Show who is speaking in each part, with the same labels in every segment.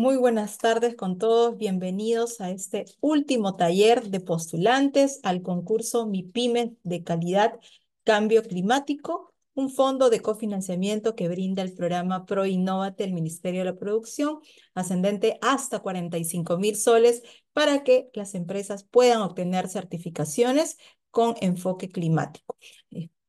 Speaker 1: Muy buenas tardes con todos. Bienvenidos a este último taller de postulantes al concurso Mi PYME de calidad Cambio Climático, un fondo de cofinanciamiento que brinda el programa ProInnovate del Ministerio de la Producción, ascendente hasta 45 mil soles, para que las empresas puedan obtener certificaciones con enfoque climático.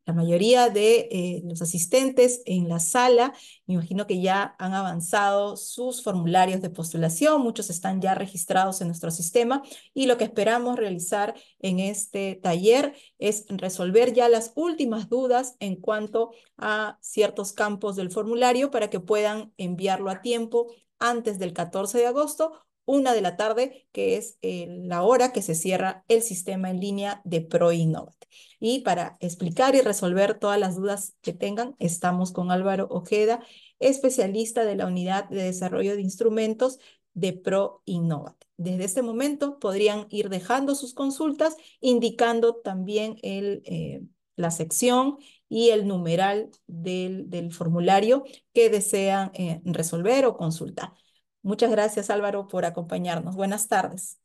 Speaker 1: La mayoría de eh, los asistentes en la sala, me imagino que ya han avanzado sus formularios de postulación, muchos están ya registrados en nuestro sistema y lo que esperamos realizar en este taller es resolver ya las últimas dudas en cuanto a ciertos campos del formulario para que puedan enviarlo a tiempo antes del 14 de agosto una de la tarde, que es eh, la hora que se cierra el sistema en línea de ProInnovate. Y para explicar y resolver todas las dudas que tengan, estamos con Álvaro Ojeda, especialista de la Unidad de Desarrollo de Instrumentos de ProInnovate. Desde este momento podrían ir dejando sus consultas, indicando también eh, la sección y el numeral del, formulario que desean eh, resolver o consultar. Muchas gracias Álvaro por acompañarnos. Buenas tardes.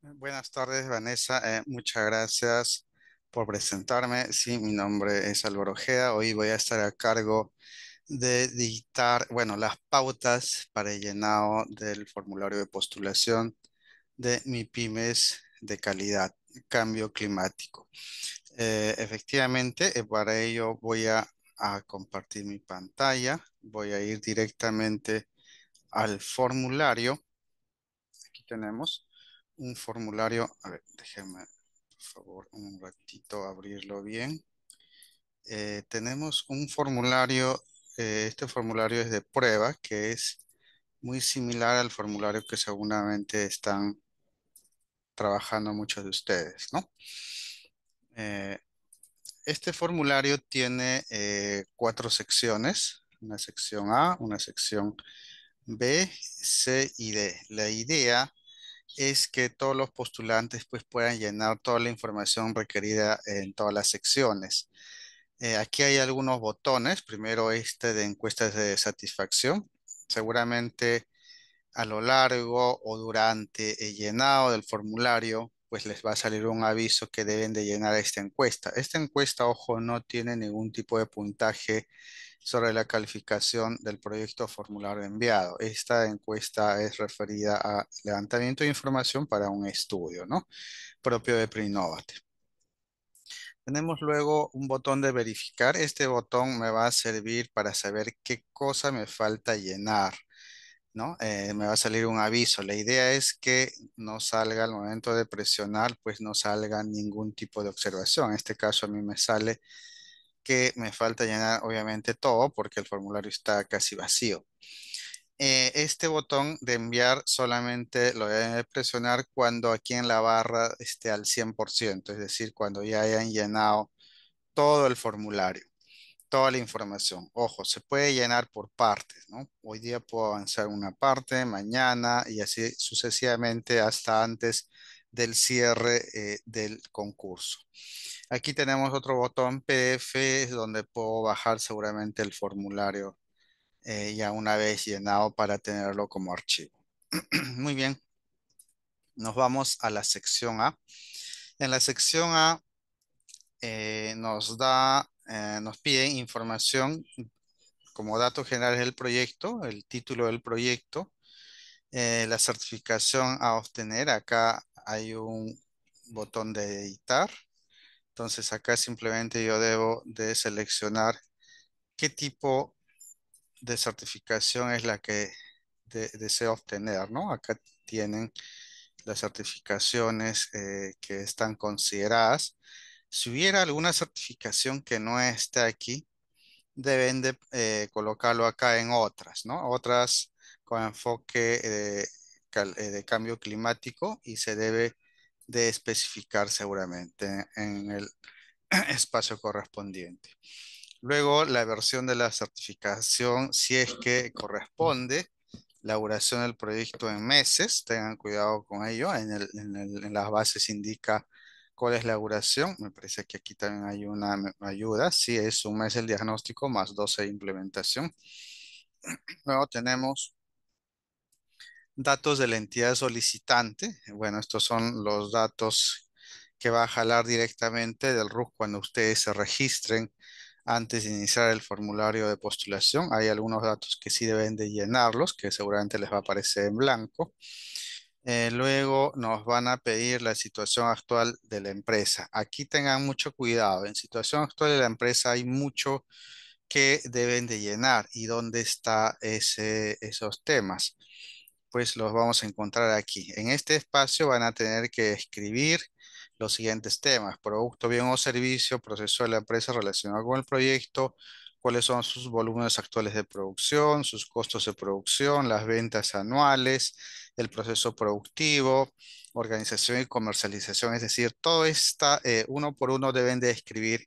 Speaker 2: Buenas tardes Vanessa, eh, muchas gracias por presentarme. Sí, mi nombre es Álvaro Ojeda. Hoy voy a estar a cargo de dictar, bueno, las pautas para el llenado del formulario de postulación de mipymes de calidad, cambio climático. Eh, efectivamente, eh, para ello voy a compartir mi pantalla voy a ir directamente al formulario. Aquí tenemos un formulario. A ver, déjenme, por favor, un ratito abrirlo bien. Eh, tenemos un formulario, eh, este formulario es de prueba, que es muy similar al formulario que seguramente están trabajando muchos de ustedes, eh, este formulario tiene cuatro secciones una sección A, una sección B, C y D. La idea es que todos los postulantes pues, puedan llenar toda la información requerida en todas las secciones. Eh, aquí hay algunos botones. Primero este de encuestas de satisfacción. Seguramente a lo largo o durante el llenado del formulario, pues les va a salir un aviso que deben de llenar esta encuesta. Esta encuesta, ojo, no tiene ningún tipo de puntaje sobre la calificación del proyecto formulario enviado. Esta encuesta es referida a levantamiento de información para un estudio, ¿no? Propio de Prinovate. Tenemos luego un botón de verificar. Este botón me va a servir para saber qué cosa me falta llenar. ¿no? Eh, me va a salir un aviso. La idea es que no salga al momento de presionar, pues no salga ningún tipo de observación. En este caso a mí me sale que me falta llenar obviamente todo porque el formulario está casi vacío. Eh, este botón de enviar solamente lo deben presionar cuando aquí en la barra esté al 100%, es decir, cuando ya hayan llenado todo el formulario, toda la información. Ojo, se puede llenar por partes, ¿no? Hoy día puedo avanzar una parte, mañana y así sucesivamente hasta antes del cierre eh, del concurso. Aquí tenemos otro botón PDF donde puedo bajar seguramente el formulario eh, ya una vez llenado para tenerlo como archivo. Muy bien. Nos vamos a la sección A. En la sección A eh, nos da, eh, nos pide información como datos generales del proyecto, el título del proyecto, la certificación a obtener. Acá hay un botón de editar. Entonces acá simplemente yo debo de seleccionar qué tipo de certificación es la que deseo obtener, ¿no? Acá tienen las certificaciones eh, que están consideradas. Si hubiera alguna certificación que no esté aquí, deben de eh, colocarlo acá en otras, ¿no? Otras con enfoque eh, de cambio climático y se debe de especificar seguramente en el espacio correspondiente. Luego, la versión de la certificación, si es que corresponde, la duración del proyecto en meses, tengan cuidado con ello, en, el, en, las bases indica cuál es la duración, me parece que aquí también hay una ayuda, si es un mes el diagnóstico más 12 implementación. Luego tenemos datos de la entidad solicitante. Bueno, estos son los datos que va a jalar directamente del RUC cuando ustedes se registren antes de iniciar el formulario de postulación. Hay algunos datos que sí deben de llenarlos, que seguramente les va a aparecer en blanco. Eh, luego nos van a pedir la situación actual de la empresa. Aquí tengan mucho cuidado. En situación actual de la empresa hay mucho que deben de llenar y dónde está ese, esos temas. Pues, los vamos a encontrar aquí. En este espacio van a tener que escribir los siguientes temas. Producto, bien o servicio, proceso de la empresa relacionado con el proyecto, cuáles son sus volúmenes actuales de producción, sus costos de producción, las ventas anuales, el proceso productivo, organización y comercialización. Es decir, todo está eh, uno por uno deben de escribir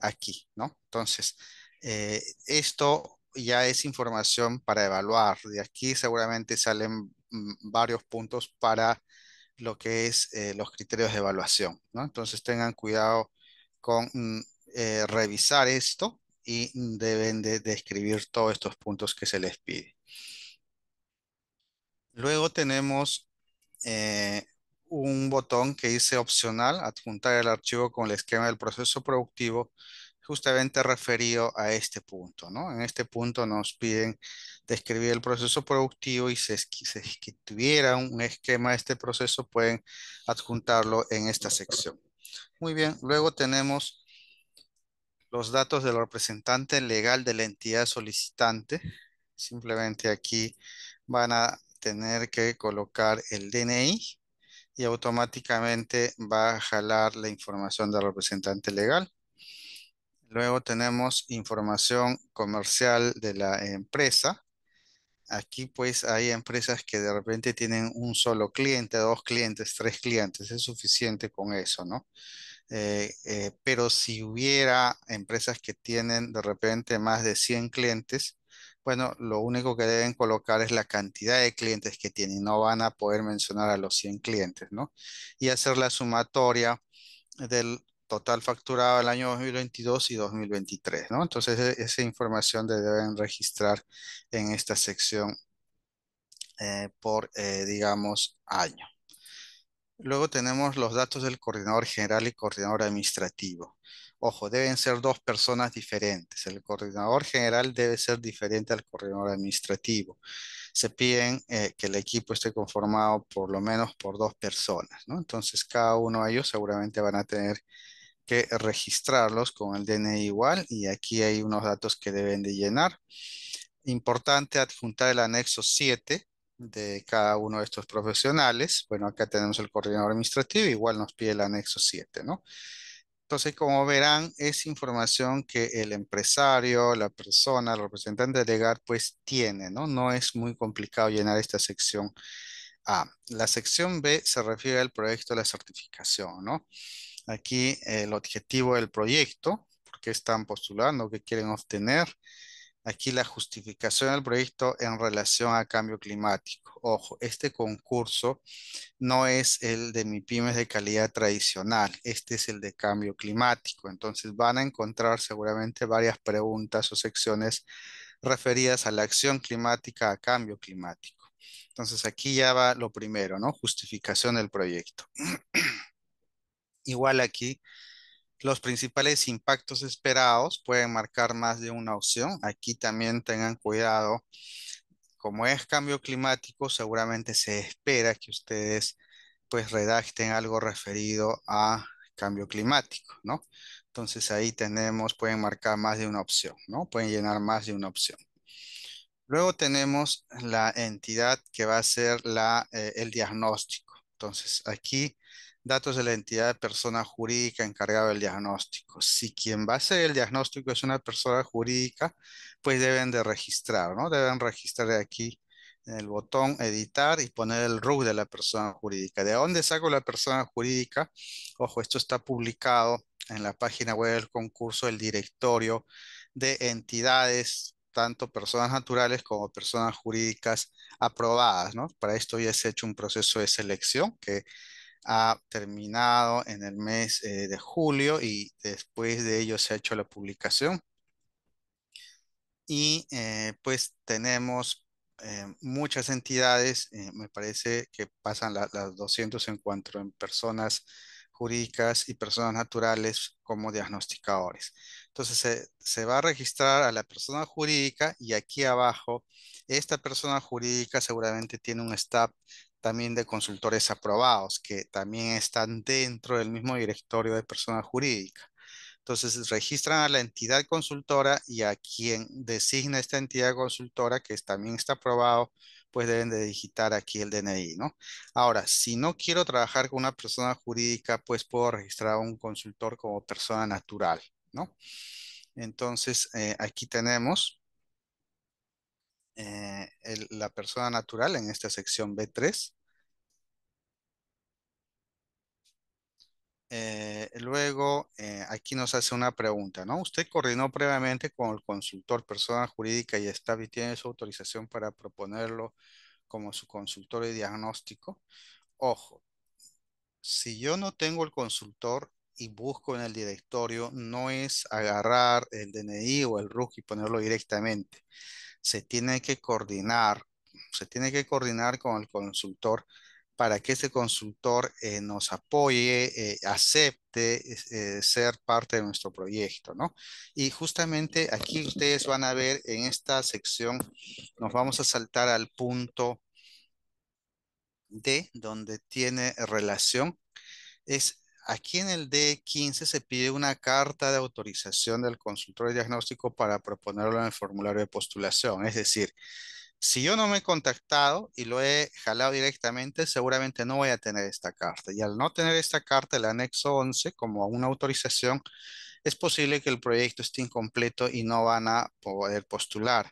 Speaker 2: aquí, ¿no? Entonces, eh, esto ya es información para evaluar. De aquí seguramente salen mm, varios puntos para lo que es eh, los criterios de evaluación. Entonces tengan cuidado con mm, eh, revisar esto y deben de describir todos estos puntos que se les pide. Luego tenemos eh, un botón que dice opcional, adjuntar el archivo con el esquema del proceso productivo justamente referido a este punto, ¿no? En este punto nos piden describir el proceso productivo y si, tuviera un esquema de este proceso pueden adjuntarlo en esta sección. Muy bien, luego tenemos los datos del representante legal de la entidad solicitante. Simplemente aquí van a tener que colocar el DNI y automáticamente va a jalar la información del representante legal. Luego tenemos información comercial de la empresa. Aquí pues hay empresas que de repente tienen un solo cliente, dos clientes, tres clientes. Es suficiente con eso, ¿no? Eh, eh, pero si hubiera empresas que tienen de repente más de 100 clientes, bueno, lo único que deben colocar es la cantidad de clientes que tienen. No van a poder mencionar a los 100 clientes, ¿no? Y hacer la sumatoria del total facturado el año 2022 y 2023, ¿no? Entonces, e, esa información deben registrar en esta sección eh, por, eh, digamos, año. Luego tenemos los datos del coordinador general y coordinador administrativo. Ojo, deben ser dos personas diferentes. El coordinador general debe ser diferente al coordinador administrativo. Se piden eh, que el equipo esté conformado por lo menos por dos personas, ¿no? Entonces, cada uno de ellos seguramente van a tener que registrarlos con el DNI igual y aquí hay unos datos que deben de llenar. Importante adjuntar el anexo 7 de cada uno de estos profesionales. Bueno, acá tenemos el coordinador administrativo, igual nos pide el anexo 7, ¿no? Entonces, como verán, es información que el empresario, la persona, el representante legal, pues tiene, ¿no? No es muy complicado llenar esta sección A. La sección B se refiere al proyecto de la certificación, ¿no? aquí el objetivo del proyecto, por qué están postulando, qué quieren obtener. Aquí la justificación del proyecto en relación a cambio climático. Ojo, este concurso no es el de pymes de calidad tradicional, este es el de cambio climático. Entonces van a encontrar seguramente varias preguntas o secciones referidas a la acción climática a cambio climático. Entonces aquí ya va lo primero, ¿no? Justificación del proyecto. Igual aquí, los principales impactos esperados pueden marcar más de una opción. Aquí también tengan cuidado. Como es cambio climático, seguramente se espera que ustedes pues redacten algo referido a cambio climático, ¿no? Entonces ahí tenemos, pueden marcar más de una opción, ¿no? Pueden llenar más de una opción. Luego tenemos la entidad que va a ser la, eh, el diagnóstico. Entonces aquí datos de la entidad de persona jurídica encargada del diagnóstico. Si quien va a hacer el diagnóstico es una persona jurídica, pues deben de registrar, ¿no? Deben registrar aquí en el botón editar y poner el RUG de la persona jurídica. ¿De dónde saco la persona jurídica? Ojo, esto está publicado en la página web del concurso el directorio de entidades, tanto personas naturales como personas jurídicas aprobadas, ¿no? Para esto ya se ha hecho un proceso de selección que ha terminado en el mes eh, de julio y después de ello se ha hecho la publicación. Y eh, pues tenemos eh, muchas entidades, me parece que pasan las 200 en cuanto en personas jurídicas y personas naturales como diagnosticadores. Entonces se, se, va a registrar a la persona jurídica y aquí abajo, esta persona jurídica seguramente tiene un staff también de consultores aprobados, que también están dentro del mismo directorio de persona jurídica. Entonces registran a la entidad consultora y a quien designa esta entidad consultora, que también está aprobado, pues deben de digitar aquí el DNI, ¿no? Ahora, si no quiero trabajar con una persona jurídica, pues puedo registrar a un consultor como persona natural, ¿no? Entonces, eh, aquí tenemos eh, la persona natural en esta sección B3. Eh, luego, eh, aquí nos hace una pregunta, ¿no? Usted coordinó previamente con el consultor persona jurídica y está tiene su autorización para proponerlo como su consultor de diagnóstico. Ojo, si yo no tengo el consultor y busco en el directorio, no es agarrar el DNI o el RUC y ponerlo directamente se tiene que coordinar, se tiene que coordinar con el consultor para que ese consultor eh, nos apoye, eh, acepte eh, ser parte de nuestro proyecto, ¿no? Y justamente aquí ustedes van a ver en esta sección, nos vamos a saltar al punto D, donde tiene relación, es aquí en el D15 se pide una carta de autorización del consultor de diagnóstico para proponerlo en el formulario de postulación. Es decir, si yo no me he contactado y lo he jalado directamente, seguramente no voy a tener esta carta. Y al no tener esta carta, el anexo 11, como una autorización, es posible que el proyecto esté incompleto y no van a poder postular.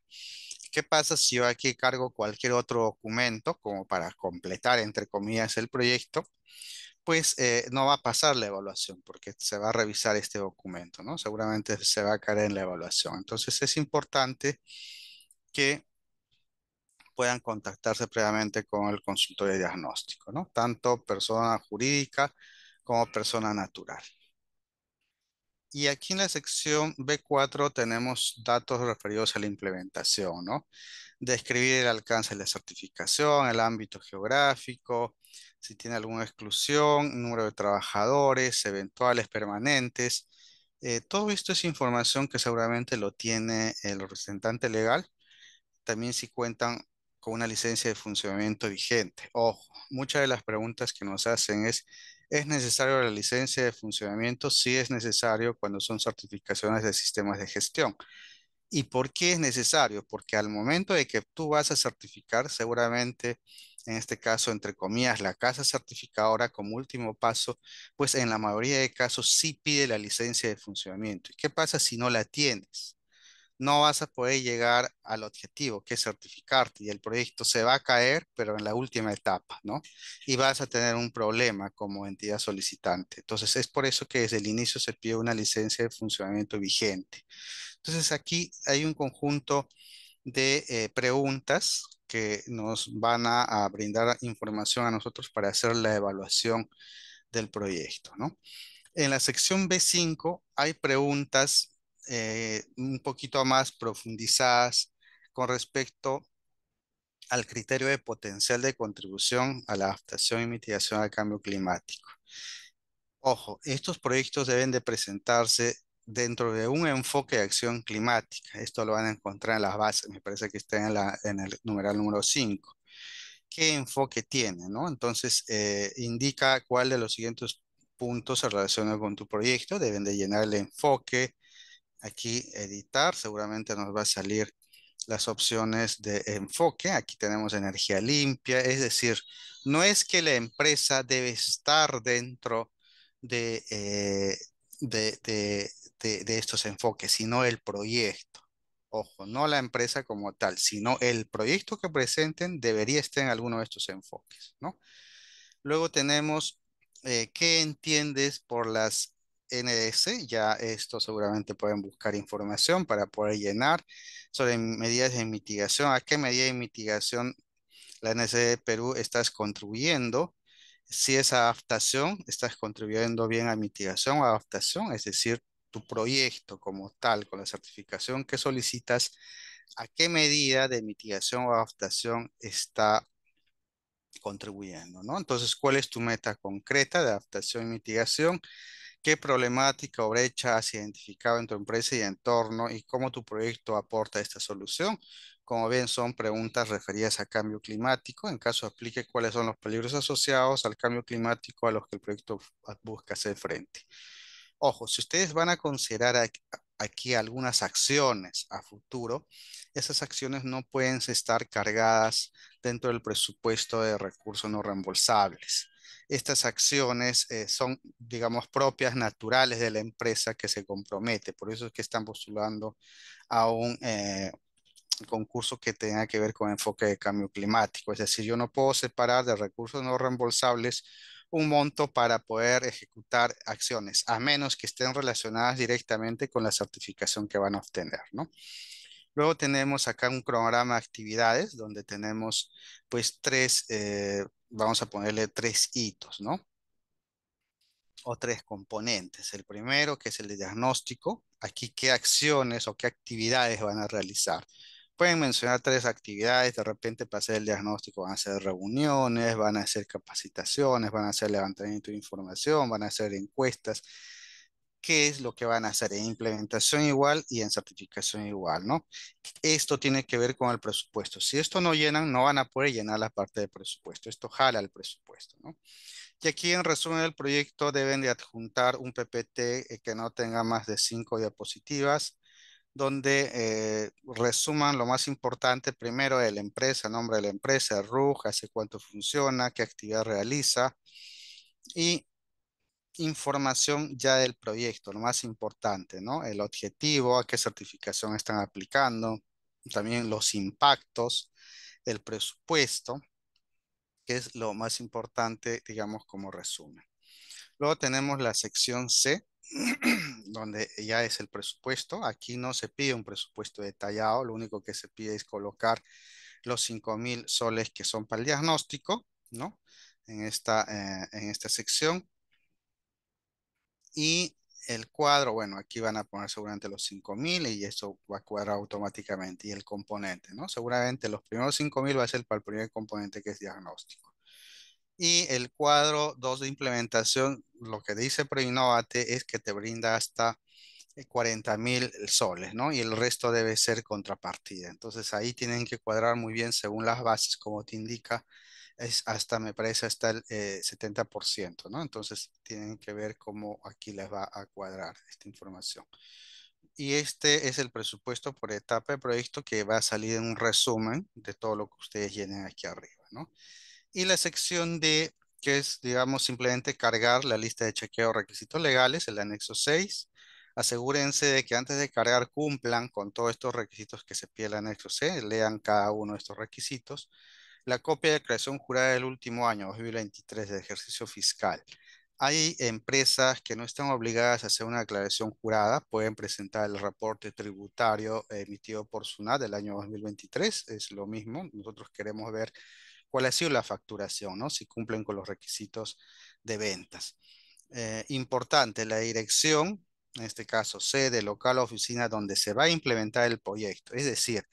Speaker 2: ¿Qué pasa si yo aquí cargo cualquier otro documento como para completar, entre comillas, el proyecto? pues eh, no va a pasar la evaluación porque se va a revisar este documento, ¿no? Seguramente se va a caer en la evaluación. Entonces es importante que puedan contactarse previamente con el consultorio de diagnóstico, ¿no? Tanto persona jurídica como persona natural. Y aquí en la sección B4 tenemos datos referidos a la implementación, ¿no? Describir el alcance de la certificación, el ámbito geográfico, si tiene alguna exclusión, número de trabajadores, eventuales, permanentes. Eh, todo esto es información que seguramente lo tiene el representante legal. También si cuentan con una licencia de funcionamiento vigente. Ojo, muchas de las preguntas que nos hacen es, ¿es necesario la licencia de funcionamiento? Sí es necesario cuando son certificaciones de sistemas de gestión. ¿Y por qué es necesario? Porque al momento de que tú vas a certificar, seguramente en este caso, entre comillas, la casa certificadora como último paso, pues en la mayoría de casos sí pide la licencia de funcionamiento. ¿Y qué pasa si no la tienes? No vas a poder llegar al objetivo, que es certificarte, y el proyecto se va a caer, pero en la última etapa, ¿no? Y vas a tener un problema como entidad solicitante. Entonces, es por eso que desde el inicio se pide una licencia de funcionamiento vigente. Entonces, aquí hay un conjunto de eh, preguntas que nos van a, brindar información a nosotros para hacer la evaluación del proyecto. ¿no? En la sección B5 hay preguntas eh, un poquito más profundizadas con respecto al criterio de potencial de contribución a la adaptación y mitigación al cambio climático. Ojo, estos proyectos deben de presentarse dentro de un enfoque de acción climática. Esto lo van a encontrar en las bases, me parece que está en, la, el numeral número 5. ¿Qué enfoque tiene? Entonces, eh, indica cuál de los siguientes puntos se relaciona con tu proyecto. Deben de llenar el enfoque. Aquí editar, seguramente nos va a salir las opciones de enfoque. Aquí tenemos energía limpia, es decir, no es que la empresa debe estar dentro de, eh, de, de, estos enfoques, sino el proyecto. Ojo, no la empresa como tal, sino el proyecto que presenten debería estar en alguno de estos enfoques, ¿no? Luego tenemos, eh, ¿qué entiendes por las NDC, ya esto seguramente pueden buscar información para poder llenar sobre medidas de mitigación, a qué medida de mitigación la NDC de Perú estás contribuyendo, si es adaptación, estás contribuyendo bien a mitigación o adaptación, es decir, tu proyecto como tal, con la certificación que solicitas, a qué medida de mitigación o adaptación está contribuyendo, ¿no? Entonces, ¿cuál es tu meta concreta de adaptación y mitigación? ¿Qué problemática o brecha has identificado en tu empresa y entorno y cómo tu proyecto aporta esta solución? Como ven, son preguntas referidas a cambio climático. En caso aplique cuáles son los peligros asociados al cambio climático a los que el proyecto busca hacer frente. Ojo, si ustedes van a considerar aquí algunas acciones a futuro, esas acciones no pueden estar cargadas dentro del presupuesto de recursos no reembolsables. Estas acciones eh, son, digamos, propias naturales de la empresa que se compromete. Por eso es que están postulando a un eh, concurso que tenga que ver con enfoque de cambio climático. Es decir, yo no puedo separar de recursos no reembolsables un monto para poder ejecutar acciones, a menos que estén relacionadas directamente con la certificación que van a obtener, ¿no? Luego tenemos acá un cronograma de actividades donde tenemos pues tres, eh, vamos a ponerle tres hitos, ¿no? O tres componentes. El primero que es el diagnóstico, aquí qué acciones o qué actividades van a realizar pueden mencionar tres actividades, de repente para hacer el diagnóstico van a hacer reuniones, van a hacer capacitaciones, van a hacer levantamiento de información, van a hacer encuestas. ¿Qué es lo que van a hacer en implementación igual y en certificación igual, no? Esto tiene que ver con el presupuesto. Si esto no llenan, no van a poder llenar la parte de presupuesto. Esto jala el presupuesto, ¿no? Y aquí en resumen del proyecto deben de adjuntar un PPT eh, que no tenga más de cinco diapositivas, donde eh, resuman lo más importante primero de la empresa, nombre de la empresa, RUG, hace cuánto funciona, qué actividad realiza y información ya del proyecto, lo más importante, ¿no? El objetivo, a qué certificación están aplicando, también los impactos, el presupuesto, que es lo más importante, digamos, como resumen. Luego tenemos la sección C, donde ya es el presupuesto. Aquí no se pide un presupuesto detallado, lo único que se pide es colocar los 5.000 soles que son para el diagnóstico, ¿no? En esta, eh, en esta sección. Y el cuadro, bueno, aquí van a poner seguramente los 5000 y eso va a cuadrar automáticamente y el componente, ¿no? Seguramente los primeros 5000 va a ser para el primer componente que es diagnóstico. Y el cuadro 2 de implementación, lo que dice Preinnovate es que te brinda hasta 40 eh, mil soles, ¿no? Y el resto debe ser contrapartida. Entonces ahí tienen que cuadrar muy bien según las bases, como te indica, es hasta, me parece, hasta el eh, 70%, ¿no? Entonces tienen que ver cómo aquí les va a cuadrar esta información. Y este es el presupuesto por etapa de proyecto que va a salir en un resumen de todo lo que ustedes llenen aquí arriba, ¿no? y la sección D, que es, digamos, simplemente cargar la lista de chequeo requisitos legales, el anexo 6. Asegúrense de que antes de cargar cumplan con todos estos requisitos que se pide el anexo C, lean cada uno de estos requisitos. La copia de declaración jurada del último año, 2023, de ejercicio fiscal. Hay empresas que no están obligadas a hacer una declaración jurada, pueden presentar el reporte tributario emitido por SUNAT del año 2023, es lo mismo, nosotros queremos ver cuál ha sido la facturación, ¿no? si cumplen con los requisitos de ventas. Eh, importante, la dirección, en este caso sede, local oficina donde se va a implementar el proyecto. Es decir,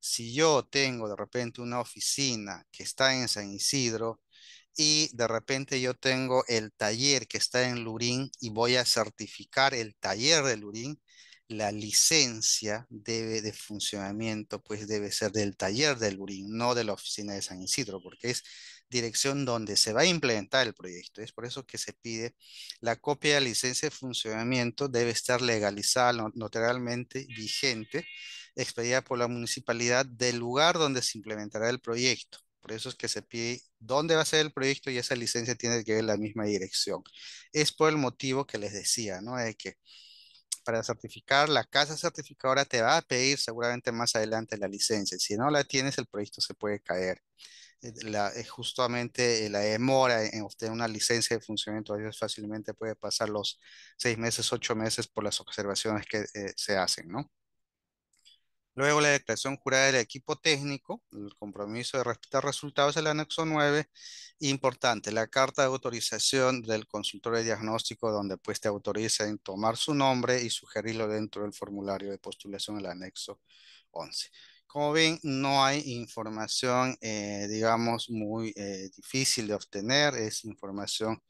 Speaker 2: si yo tengo de repente una oficina que está en San Isidro y de repente yo tengo el taller que está en Lurín y voy a certificar el taller de Lurín, la licencia debe de funcionamiento, pues debe ser del taller del Burín, no de la oficina de San Isidro, porque es dirección donde se va a implementar el proyecto. Es por eso que se pide la copia de licencia de funcionamiento debe estar legalizada, notarialmente vigente, expedida por la municipalidad del lugar donde se implementará el proyecto. Por eso es que se pide dónde va a ser el proyecto y esa licencia tiene que ver la misma dirección. Es por el motivo que les decía, ¿no? De que para certificar, la casa certificadora te va a pedir seguramente más adelante la licencia. Si no la tienes, el proyecto se puede caer. Eh, la, eh, justamente eh, la demora en obtener una licencia de funcionamiento a fácilmente puede pasar los seis meses, ocho meses por las observaciones que se hacen, ¿no? Luego la declaración jurada del equipo técnico, el compromiso de respetar resultados del anexo 9. Importante, la carta de autorización del consultor de diagnóstico donde pues te autoriza en tomar su nombre y sugerirlo dentro del formulario de postulación del anexo 11. Como ven, no hay información, eh, digamos, muy eh, difícil de obtener, es información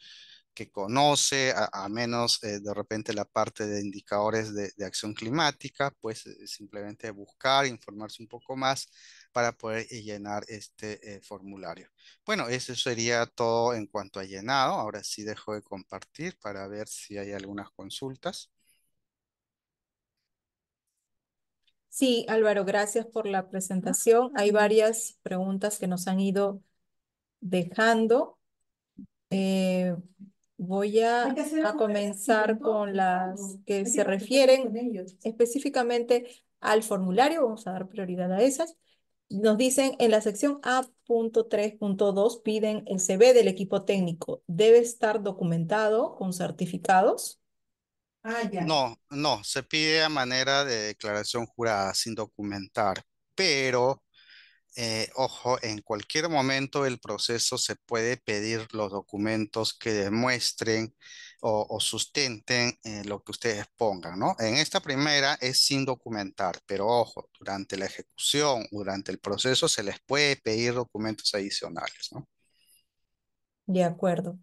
Speaker 2: que conoce, a, menos eh, de repente la parte de indicadores de, acción climática, pues eh, simplemente buscar, informarse un poco más para poder eh, llenar este formulario. Bueno, eso sería todo en cuanto a llenado. Ahora sí dejo de compartir para ver si hay algunas consultas.
Speaker 1: Sí, Álvaro, gracias por la presentación. Hay varias preguntas que nos han ido dejando. Voy a, a comenzar con las que se refieren específicamente al formulario. Vamos a dar prioridad a esas. Nos dicen en la sección A.3.2 piden el CV del equipo técnico. ¿Debe estar documentado con certificados?
Speaker 2: Ah, no, no, se pide a manera de declaración jurada sin documentar, pero eh, ojo, en cualquier momento del proceso se puede pedir los documentos que demuestren o, sustenten eh, lo que ustedes pongan, ¿no? En esta primera es sin documentar, pero ojo, durante la ejecución, durante el proceso se les puede pedir documentos adicionales, ¿no?
Speaker 1: De acuerdo.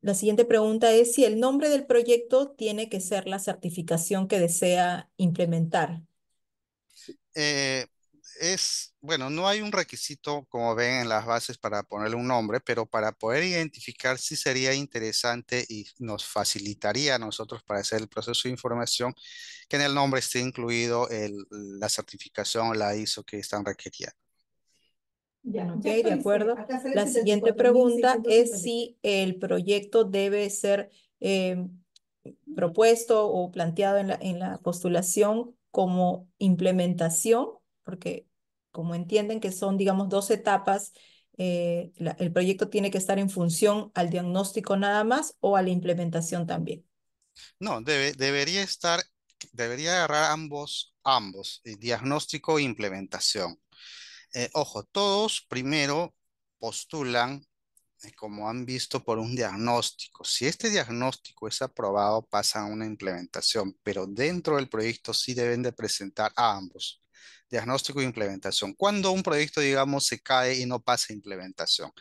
Speaker 1: La siguiente pregunta es si el nombre del proyecto tiene que ser la certificación que desea implementar.
Speaker 2: Eh, es bueno, no hay un requisito, como ven en las bases, para ponerle un nombre, pero para poder identificar si sería interesante y nos facilitaría a nosotros para hacer el proceso de información que en el nombre esté incluido la certificación, o la ISO que están requeriendo
Speaker 1: Ya, ok, de acuerdo. La siguiente pregunta es si el proyecto debe ser eh, propuesto o planteado en la, en la postulación como implementación, porque como entienden que son, digamos, dos etapas, eh, el proyecto tiene que estar en función al diagnóstico nada más o a la implementación también.
Speaker 2: No, debería estar, debería agarrar ambos, ambos, eh, diagnóstico e implementación. Eh, ojo, todos primero postulan, como han visto, por un diagnóstico. Si este diagnóstico es aprobado, pasa a una implementación, pero dentro del proyecto sí deben de presentar a ambos diagnóstico e implementación. Cuando un proyecto, digamos, se cae y no pasa implementación.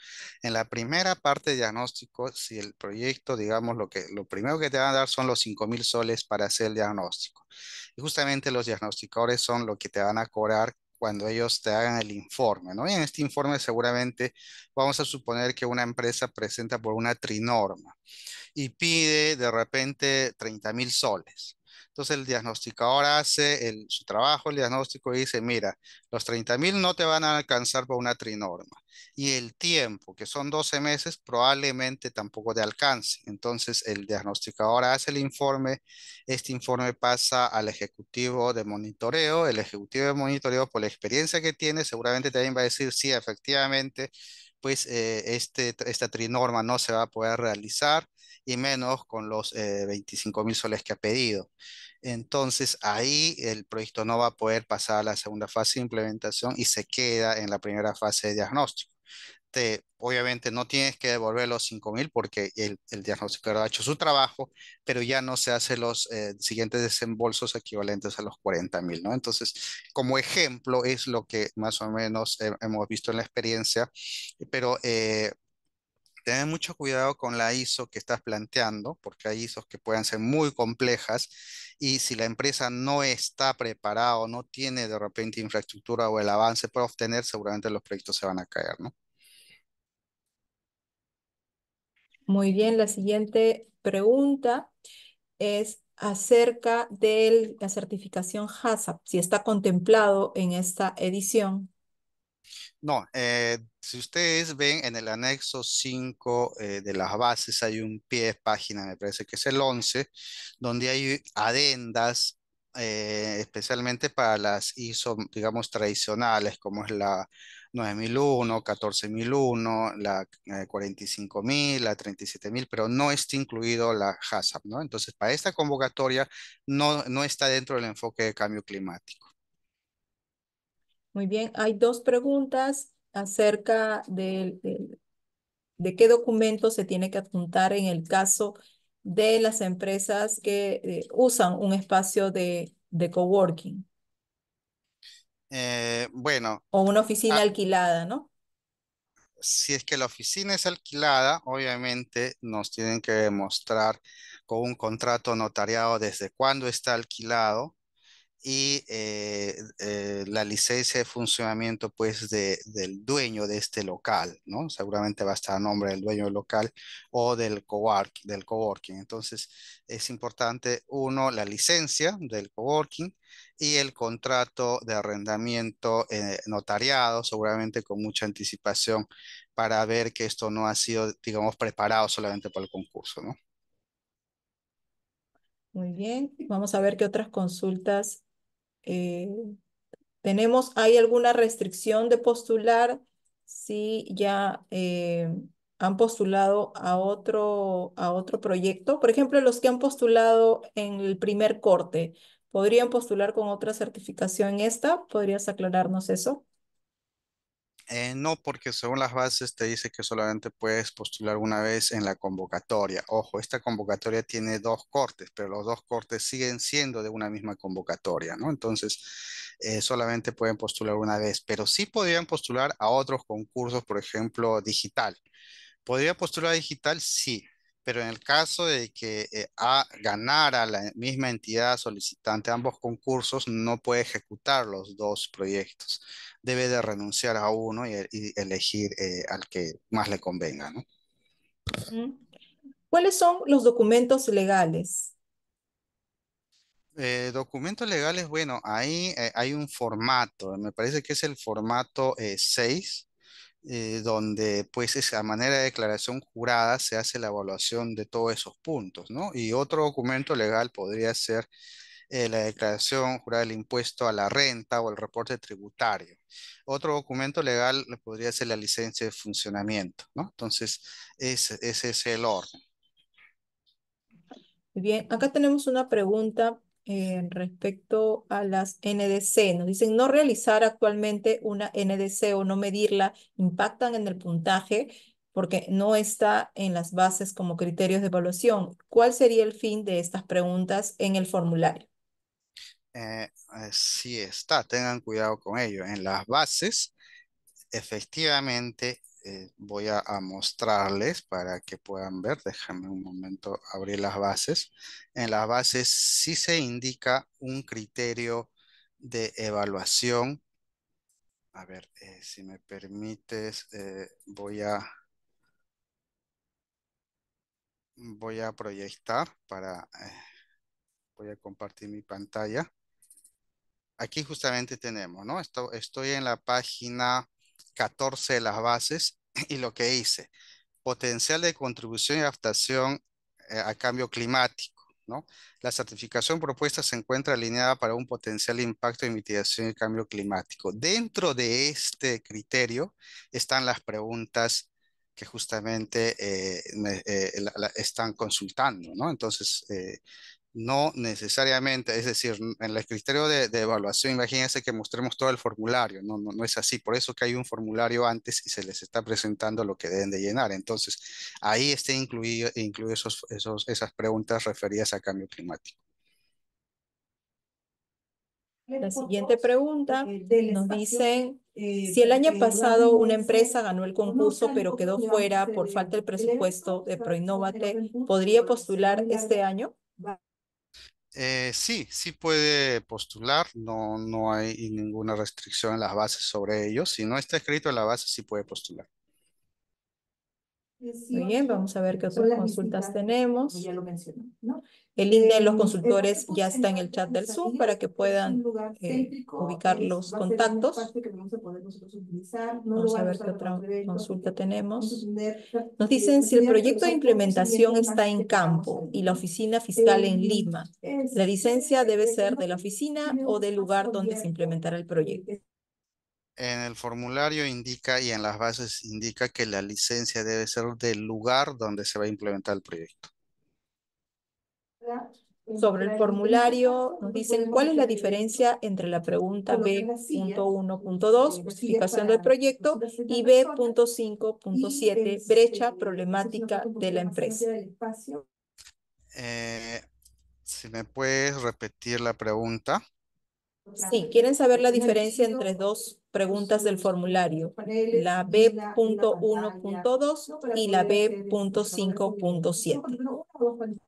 Speaker 2: En la primera parte diagnóstico, si el proyecto, digamos, lo, que, lo primero que te van a dar son los mil soles para hacer el diagnóstico. Y justamente los diagnosticadores son lo que te van a cobrar cuando ellos te hagan el informe, ¿no? Y en este informe seguramente vamos a suponer que una empresa presenta por una trinorma y pide de repente 30 mil soles. Entonces el diagnosticador hace su trabajo, el diagnóstico y dice, mira, los 30.000 no te van a alcanzar por una trinorma. Y el tiempo, que son 12 meses, probablemente tampoco te alcance. Entonces el diagnosticador hace el informe, este informe pasa al ejecutivo de monitoreo, el ejecutivo de monitoreo por la experiencia que tiene seguramente también va a decir, sí, efectivamente, pues eh, este, esta trinorma no se va a poder realizar y menos con los eh, 25 mil soles que ha pedido. Entonces ahí el proyecto no va a poder pasar a la segunda fase de implementación y se queda en la primera fase de diagnóstico. Te, obviamente no tienes que devolver los 5.000 porque el, diagnóstico ha hecho su trabajo, pero ya no se hacen los eh, siguientes desembolsos equivalentes a los 40.000, ¿no? Entonces, como ejemplo, es lo que más o menos hemos visto en la experiencia, pero eh, tener mucho cuidado con la ISO que estás planteando, porque hay ISOs que pueden ser muy complejas y si la empresa no está preparada o no tiene de repente infraestructura o el avance para obtener, seguramente los proyectos se van a caer, ¿no?
Speaker 1: Muy bien, la siguiente pregunta es acerca de la certificación HACCP, si está contemplado en esta edición
Speaker 2: no, eh, si ustedes ven en el anexo 5 eh, de las bases hay un pie de página, me parece que es el 11, donde hay adendas eh, especialmente para las ISO, digamos, tradicionales, como es la 9001, 14001, la 45000, la 37000, pero no está incluido la HACCP, ¿no? Entonces, para esta convocatoria no, no está dentro del enfoque de cambio climático.
Speaker 1: Muy bien, hay dos preguntas acerca de, de, qué documento se tiene que adjuntar en el caso de las empresas que eh, usan un espacio de, de coworking.
Speaker 2: Eh, bueno.
Speaker 1: O una oficina ah, alquilada, ¿no?
Speaker 2: Si es que la oficina es alquilada, obviamente nos tienen que demostrar con un contrato notariado desde cuándo está alquilado y eh, eh, la licencia de funcionamiento pues de, del dueño de este local, ¿no? Seguramente va a estar a nombre del dueño del local o del coworking, del coworking. Entonces es importante uno, la licencia del coworking y el contrato de arrendamiento eh, notariado, seguramente con mucha anticipación para ver que esto no ha sido, digamos, preparado solamente para el concurso, ¿no?
Speaker 1: Muy bien, vamos a ver qué otras consultas eh, tenemos, ¿hay alguna restricción de postular si ya eh, han postulado a otro, a otro proyecto? Por ejemplo, los que han postulado en el primer corte, ¿podrían postular con otra certificación esta? ¿Podrías aclararnos eso?
Speaker 2: Eh, no, porque según las bases te dice que solamente puedes postular una vez en la convocatoria. Ojo, esta convocatoria tiene dos cortes, pero los dos cortes siguen siendo de una misma convocatoria, ¿no? Entonces, eh, solamente pueden postular una vez, pero sí podrían postular a otros concursos, por ejemplo, digital. ¿Podría postular digital? Sí, pero en el caso de que eh, a, ganara la misma entidad solicitante ambos concursos, no puede ejecutar los dos proyectos debe de renunciar a uno y, elegir eh, al que más le convenga. ¿no?
Speaker 1: ¿Cuáles son los documentos legales?
Speaker 2: Eh, documentos legales, bueno, ahí eh, hay un formato, me parece que es el formato 6, donde pues esa manera de declaración jurada se hace la evaluación de todos esos puntos, ¿no? Y otro documento legal podría ser eh, la declaración jurada del impuesto a la renta o el reporte tributario. Otro documento legal podría ser la licencia de funcionamiento, ¿no? Entonces, ese, es el orden.
Speaker 1: Bien, acá tenemos una pregunta eh, respecto a las NDC. Nos dicen, no realizar actualmente una NDC o no medirla impactan en el puntaje porque no está en las bases como criterios de evaluación. ¿Cuál sería el fin de estas preguntas en el formulario?
Speaker 2: Eh, si está, tengan cuidado con ello. En las bases, efectivamente, eh, voy a, mostrarles para que puedan ver. Déjame un momento abrir las bases. En las bases sí se indica un criterio de evaluación. A ver, eh, si me permites, voy a... Voy a proyectar para voy a compartir mi pantalla aquí justamente tenemos, ¿no? estoy en la página 14 de las bases y lo que hice, potencial de contribución y adaptación eh, a cambio climático, ¿no? La certificación propuesta se encuentra alineada para un potencial impacto de mitigación y cambio climático. Dentro de este criterio están las preguntas que justamente eh, eh, están consultando, ¿no? Entonces, no necesariamente, es decir, en el criterio de, evaluación, imagínense que mostremos todo el formulario, no, no, no es así, por eso que hay un formulario antes y se les está presentando lo que deben de llenar. Entonces, ahí está incluido, incluye esos, esos, esas preguntas referidas a cambio climático.
Speaker 1: La siguiente pregunta nos dice eh, si el año pasado una empresa ganó el concurso pero quedó fuera por falta del presupuesto de Proinnovate, ¿podría postular este año?
Speaker 2: Eh, sí, sí puede postular, no, no hay ninguna restricción en las bases sobre ello. Si no está escrito en la base, sí puede postular.
Speaker 1: Muy bien, vamos a ver qué otras consultas tenemos. El INE, de los eh, consultores ya está en el chat del Zoom para que puedan eh, ubicar los contactos. Vamos a ver qué otra consulta tenemos. Eh, nos dicen si el proyecto de implementación está en campo y la oficina fiscal en Lima. La licencia debe ser de la oficina o del lugar donde se implementará el proyecto
Speaker 2: en el formulario indica y en las bases indica que la licencia debe ser del lugar donde se va a implementar el proyecto.
Speaker 1: Sobre el formulario, dicen cuál es la diferencia entre la pregunta B.1.2, eh, justificación del proyecto, y B.5.7, brecha eh, problemática de la empresa.
Speaker 2: Eh, si me puedes repetir la pregunta.
Speaker 1: Sí, quieren saber la diferencia entre dos preguntas del formulario, la B.1.2 y la B.5.7.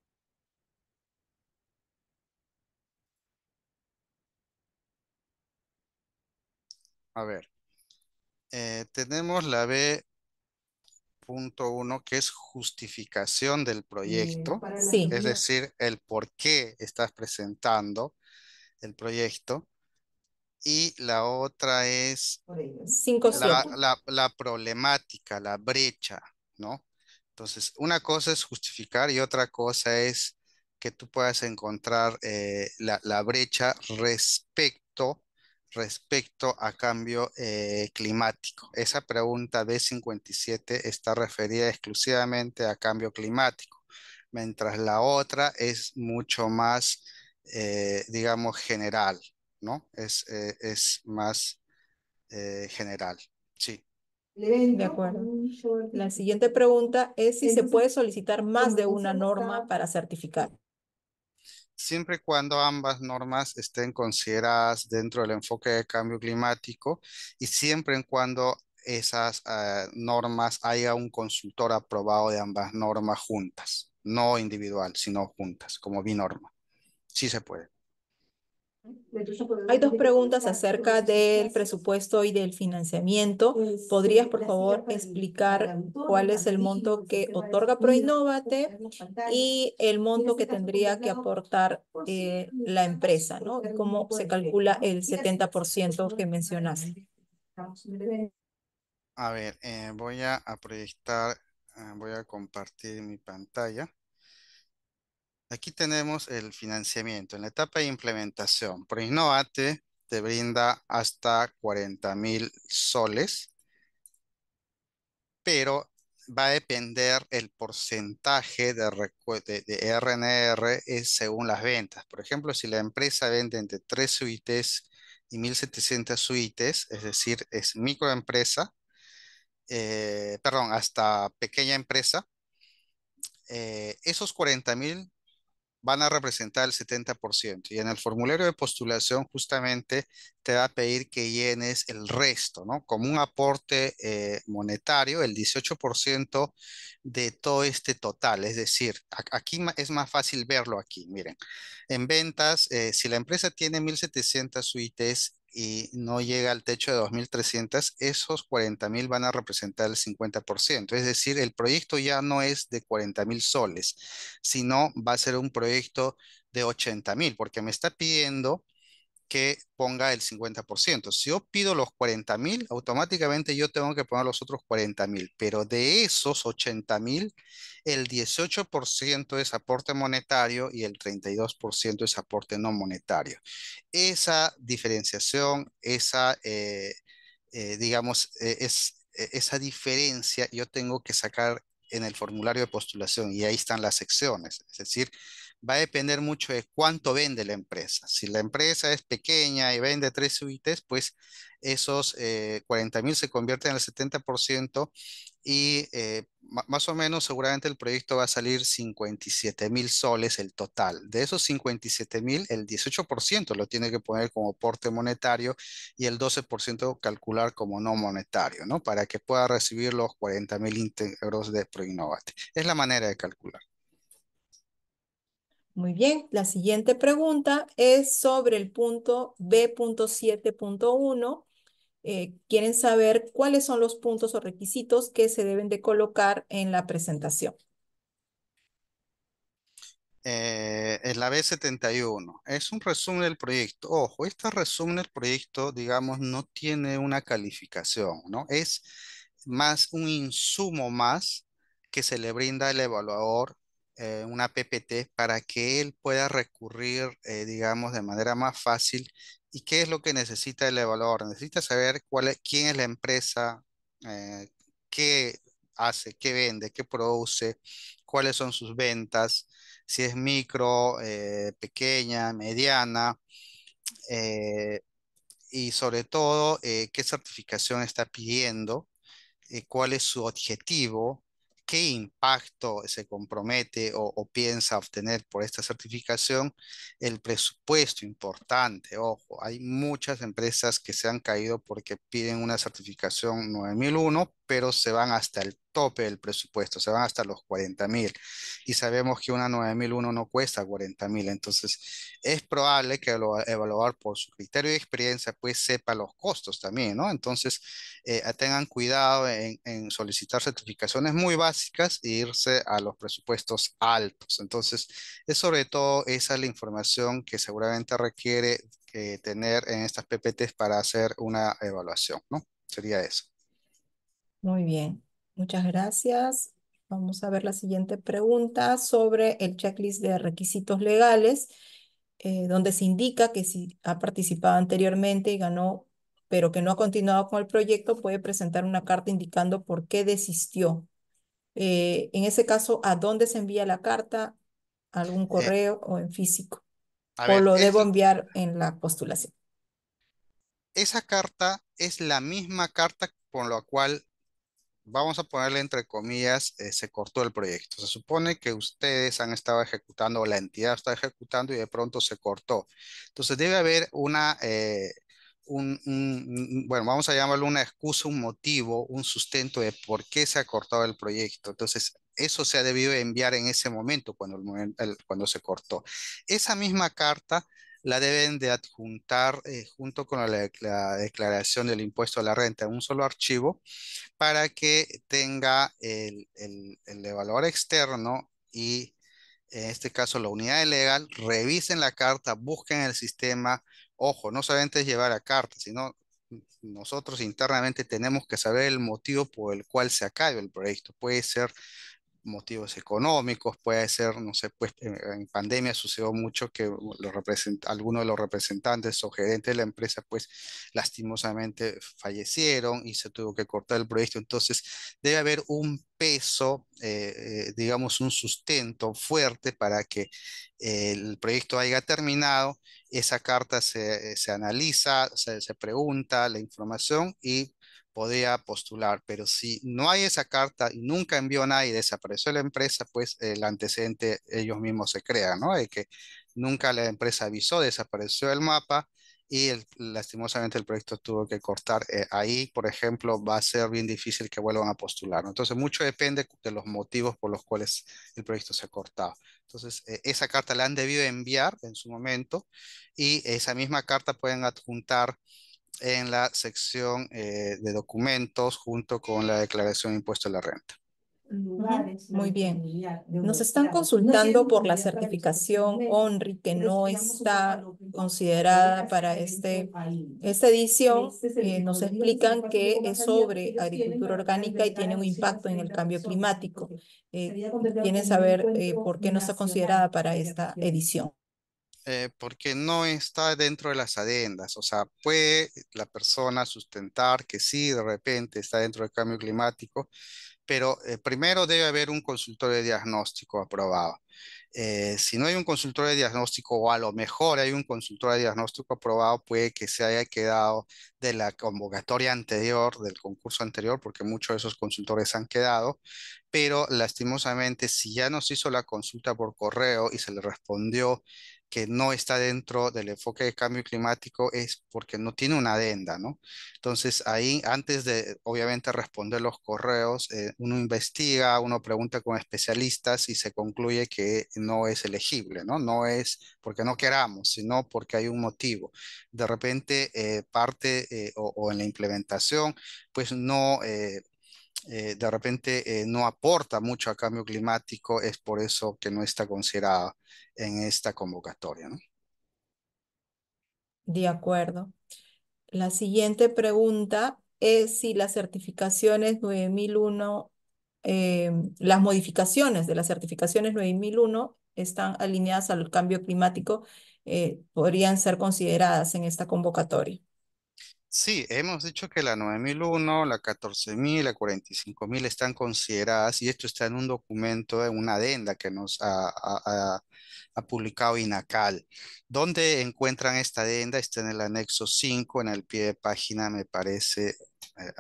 Speaker 2: A ver, eh, tenemos la B uno, que es justificación del proyecto. Es decir, el por qué estás presentando el proyecto y la otra es la, problemática, la brecha, ¿no? Entonces, una cosa es justificar y otra cosa es que tú puedas encontrar eh, la, brecha respecto, respecto a cambio eh, climático. Esa pregunta B57 está referida exclusivamente a cambio climático, mientras la otra es mucho más, eh, digamos, general, ¿no? Es, eh, es más eh, general, sí.
Speaker 1: De acuerdo. La siguiente pregunta es si se puede solicitar más de una norma para certificar.
Speaker 2: Siempre y cuando ambas normas estén consideradas dentro del enfoque de cambio climático y siempre en cuando esas eh, normas haya un consultor aprobado de ambas normas juntas, no individual, sino juntas, como binorma. Sí se puede.
Speaker 1: Hay dos preguntas acerca del presupuesto y del financiamiento. Este, ¿Podrías, por favor, explicar cuál es el monto que otorga Proinnovate y el monto que tendría que aportar eh, la empresa? ¿no? ¿Cómo se calcula el 70% que mencionaste?
Speaker 2: A ver, eh, voy a proyectar, eh, voy a compartir mi pantalla. Aquí tenemos el financiamiento. En la etapa de implementación, Proinnovate te brinda hasta 40 mil soles, pero va a depender el porcentaje de, RNR eh, según las ventas. Por ejemplo, si la empresa vende entre 3 suites y 1700 suites es decir, es microempresa, eh, perdón, hasta pequeña empresa, eh, esos 40 mil van a representar el 70%. Y en el formulario de postulación justamente te va a pedir que llenes el resto, ¿no? Como un aporte eh, monetario, el 18% de todo este total. Es decir, aquí es más fácil verlo aquí, miren. En ventas, eh, si la empresa tiene 1.700 suites y no llega al techo de 2.300, esos 40.000 van a representar el 50%. Es decir, el proyecto ya no es de 40.000 soles, sino va a ser un proyecto de 80.000, porque me está pidiendo que ponga el 50%. Si yo pido los 40 mil, automáticamente yo tengo que poner los otros 40 mil, pero de esos 80 mil, el 18% es aporte monetario y el 32% es aporte no monetario. Esa diferenciación, esa, eh, eh, digamos, e, es, e, esa diferencia yo tengo que sacar en el formulario de postulación y ahí están las secciones, es decir, va a depender mucho de cuánto vende la empresa. Si la empresa es pequeña y vende tres suites, pues esos eh, 40 mil se convierten en el 70% y eh, más o menos seguramente el proyecto va a salir 57 mil soles el total. De esos 57 mil, el 18% lo tiene que poner como porte monetario y el 12% calcular como no monetario, ¿no? Para que pueda recibir los 40 mil íntegros de ProInnovate. Es la manera de calcular.
Speaker 1: Muy bien, la siguiente pregunta es sobre el punto B.7.1. Eh, quieren saber cuáles son los puntos o requisitos que se deben de colocar en la presentación.
Speaker 2: Eh, es la B71. Es un resumen del proyecto. Ojo, este resumen del proyecto, digamos, no tiene una calificación, ¿no? Es más un insumo más que se le brinda al evaluador eh, una PPT para que él pueda recurrir, eh, digamos, de manera más fácil. ¿Y qué es lo que necesita el evaluador? Necesita saber cuál quién es la empresa, eh, qué hace, qué vende, qué produce, cuáles son sus ventas, si es micro, pequeña, mediana y sobre todo qué certificación está pidiendo, eh, cuál es su objetivo, qué impacto se compromete o, o, piensa obtener por esta certificación el presupuesto importante. Ojo, hay muchas empresas que se han caído porque piden una certificación 9001, pero se van hasta el tope del presupuesto, se van hasta los 40 mil. Y sabemos que una 9001 no cuesta 40 mil, entonces es probable que lo evaluar por su criterio de experiencia pues sepa los costos también, ¿no? Entonces eh, tengan cuidado en, solicitar certificaciones muy básicas e irse a los presupuestos altos. Entonces es sobre todo esa la información que seguramente requiere tener en estas PPTs para hacer una evaluación, ¿no? Sería eso.
Speaker 1: Muy bien. Muchas gracias. Vamos a ver la siguiente pregunta sobre el checklist de requisitos legales, eh, donde se indica que si ha participado anteriormente y ganó, pero que no ha continuado con el proyecto, puede presentar una carta indicando por qué desistió. Eh, en ese caso, ¿a dónde se envía la carta? ¿Algún eh, correo o en físico?
Speaker 2: o lo debo
Speaker 1: enviar en la postulación.
Speaker 2: Esa carta es la misma carta con la cual vamos a ponerle entre comillas, eh, se cortó el proyecto. Se supone que ustedes han estado ejecutando la entidad está ejecutando y de pronto se cortó. Entonces debe haber una, eh, un, bueno, vamos a llamarlo una excusa, un motivo, un sustento de por qué se ha cortado el proyecto. Entonces eso se ha debido enviar en ese momento cuando, cuando se cortó. Esa misma carta la deben de adjuntar eh, junto con la, declaración del impuesto a la renta en un solo archivo para que tenga el, el, el evaluador externo y en este caso la unidad legal, revisen la carta, busquen el sistema. Ojo, no solamente es llevar a carta, sino nosotros internamente tenemos que saber el motivo por el cual se acaba el proyecto. Puede ser motivos económicos, puede ser, no sé, pues en, pandemia sucedió mucho que algunos de los representantes o gerentes de la empresa, pues lastimosamente fallecieron y se tuvo que cortar el proyecto. Entonces, debe haber un peso, eh, eh, digamos, un sustento fuerte para que el proyecto haya terminado. Esa carta se, eh, se analiza, se, se pregunta la información y podía postular, pero si no hay esa carta y nunca envió nada nadie y desapareció la empresa, pues el antecedente ellos mismos se crean, ¿no? De que nunca la empresa avisó, desapareció el mapa y lastimosamente el proyecto tuvo que cortar. Eh, ahí, por ejemplo, va a ser bien difícil que vuelvan a postular. Entonces, mucho depende de los motivos por los cuales el proyecto se ha cortado. Entonces, eh, esa carta la han debido enviar en su momento y esa misma carta pueden adjuntar en la sección eh, de documentos junto con la declaración de impuesto a la renta.
Speaker 1: Muy bien. Nos están consultando por la certificación ONRI que no está considerada para este, este esta edición. Este eh, nos explican que es sobre agricultura orgánica y tiene un impacto en el cambio climático. Eh, quieren saber por qué no está considerada para esta edición.
Speaker 2: Eh, porque no está dentro de las adendas. O sea, puede la persona sustentar que sí, de repente está dentro del cambio climático, pero eh, primero debe haber un consultor de diagnóstico aprobado. Eh, si no hay un consultor de diagnóstico o a lo mejor hay un consultor de diagnóstico aprobado, puede que se haya quedado de la convocatoria anterior, del concurso anterior, porque muchos de esos consultores han quedado, pero lastimosamente si ya nos hizo la consulta por correo y se le respondió que no está dentro del enfoque de cambio climático es porque no tiene una adenda, ¿no? Entonces ahí, antes de obviamente responder los correos, eh, uno investiga, uno pregunta con especialistas y se concluye que no es elegible, ¿no? No es porque no queramos, sino porque hay un motivo. De repente, eh, parte eh, o, en la implementación, pues no eh, de repente eh, no aporta mucho al cambio climático, es por eso que no está considerada en esta convocatoria.
Speaker 1: De acuerdo. La siguiente pregunta es si las certificaciones 9001, eh, las modificaciones de las certificaciones 9001 están alineadas al cambio climático, podrían ser consideradas en esta convocatoria.
Speaker 2: Sí, hemos dicho que la 9001, la 14000, la 45000 están consideradas y esto está en un documento, en una adenda que nos ha, publicado INACAL. ¿Dónde encuentran esta adenda? Está en el anexo 5, en el pie de página, me parece. Eh,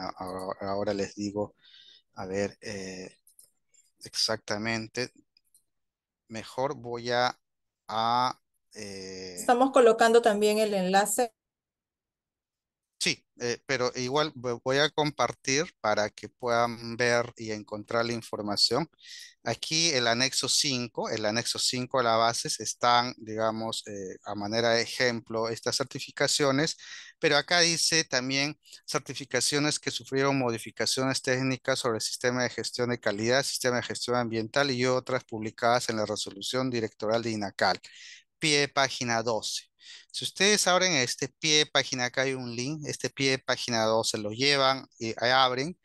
Speaker 2: ahora les digo, a ver, eh, exactamente. Mejor voy a... Eh, Estamos colocando
Speaker 1: también el enlace
Speaker 2: Sí, eh, pero igual voy a compartir para que puedan ver y encontrar la información. Aquí el anexo 5, el anexo 5 a la base están, digamos, eh, a manera de ejemplo, estas certificaciones, pero acá dice también certificaciones que sufrieron modificaciones técnicas sobre el sistema de gestión de calidad, sistema de gestión ambiental y otras publicadas en la resolución directoral de INACAL, pie página 12. Si ustedes abren este pie de página, acá hay un link, este pie de página 2 se lo llevan y eh, abren,